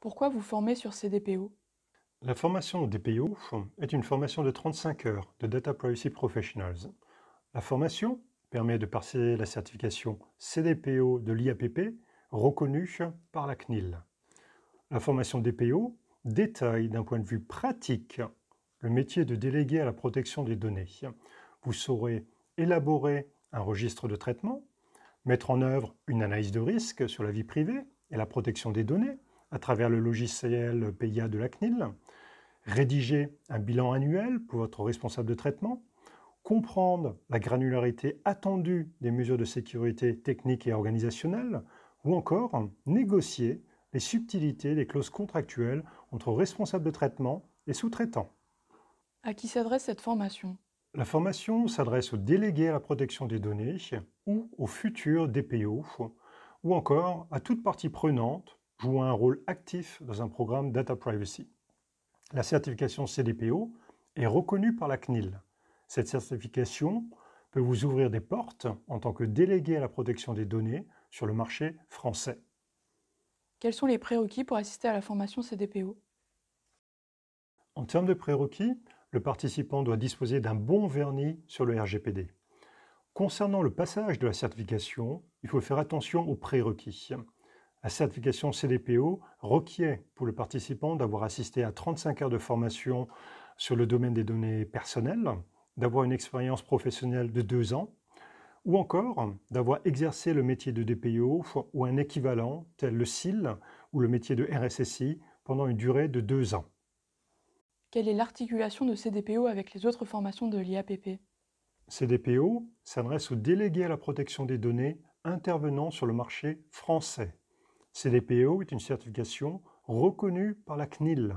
Pourquoi vous formez sur CDPO La formation DPO est une formation de 35 heures de Data Privacy Professionals. La formation permet de passer la certification CDPO de l'IAPP reconnue par la CNIL. La formation DPO détaille d'un point de vue pratique le métier de délégué à la protection des données. Vous saurez élaborer un registre de traitement, mettre en œuvre une analyse de risque sur la vie privée et la protection des données, à travers le logiciel PIA de la CNIL, rédiger un bilan annuel pour votre responsable de traitement, comprendre la granularité attendue des mesures de sécurité technique et organisationnelle, ou encore négocier les subtilités des clauses contractuelles entre responsables de traitement et sous-traitants. À qui s'adresse cette formation La formation s'adresse aux délégués à la protection des données ou aux futurs DPO, ou encore à toute partie prenante joue un rôle actif dans un programme Data Privacy. La certification CDPO est reconnue par la CNIL. Cette certification peut vous ouvrir des portes en tant que délégué à la protection des données sur le marché français. Quels sont les prérequis pour assister à la formation CDPO En termes de prérequis, le participant doit disposer d'un bon vernis sur le RGPD. Concernant le passage de la certification, il faut faire attention aux prérequis. La certification CDPO requiert pour le participant d'avoir assisté à 35 heures de formation sur le domaine des données personnelles, d'avoir une expérience professionnelle de deux ans, ou encore d'avoir exercé le métier de DPO ou un équivalent tel le SIL ou le métier de RSSI pendant une durée de deux ans. Quelle est l'articulation de CDPO avec les autres formations de l'IAPP CDPO s'adresse aux délégués à la protection des données intervenant sur le marché français. CDPO est une certification reconnue par la CNIL.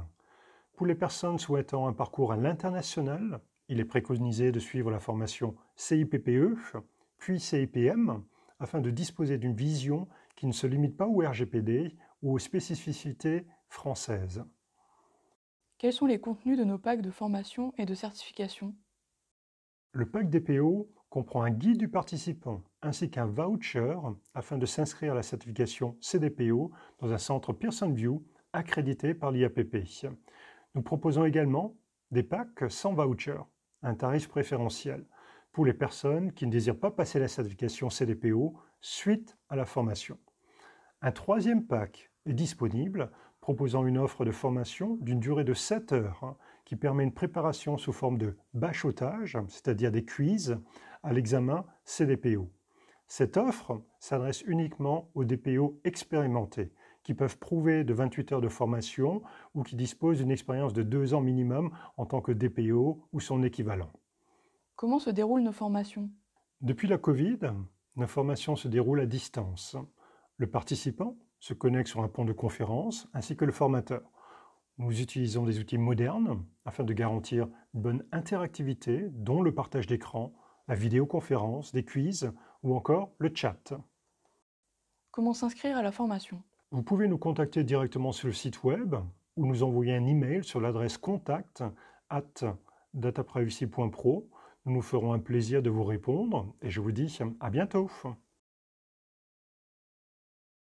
Pour les personnes souhaitant un parcours à l'international, il est préconisé de suivre la formation CIPPE, puis CIPM, afin de disposer d'une vision qui ne se limite pas au RGPD ou aux spécificités françaises. Quels sont les contenus de nos packs de formation et de certification Le pack DPO comprend un guide du participant ainsi qu'un voucher afin de s'inscrire à la certification CDPO dans un centre Pearson View accrédité par l'IAPP. Nous proposons également des packs sans voucher, un tarif préférentiel pour les personnes qui ne désirent pas passer la certification CDPO suite à la formation. Un troisième pack est disponible proposant une offre de formation d'une durée de 7 heures hein, qui permet une préparation sous forme de bachotage, c'est-à-dire des quiz, à l'examen CDPO. Cette offre s'adresse uniquement aux DPO expérimentés qui peuvent prouver de 28 heures de formation ou qui disposent d'une expérience de 2 ans minimum en tant que DPO ou son équivalent. Comment se déroulent nos formations Depuis la Covid, nos formations se déroulent à distance. Le participant se connecte sur un pont de conférence ainsi que le formateur. Nous utilisons des outils modernes afin de garantir une bonne interactivité, dont le partage d'écran, la vidéoconférence, des quiz ou encore le chat. Comment s'inscrire à la formation Vous pouvez nous contacter directement sur le site web ou nous envoyer un email sur l'adresse contact at dataprivacy.pro. Nous nous ferons un plaisir de vous répondre et je vous dis à bientôt.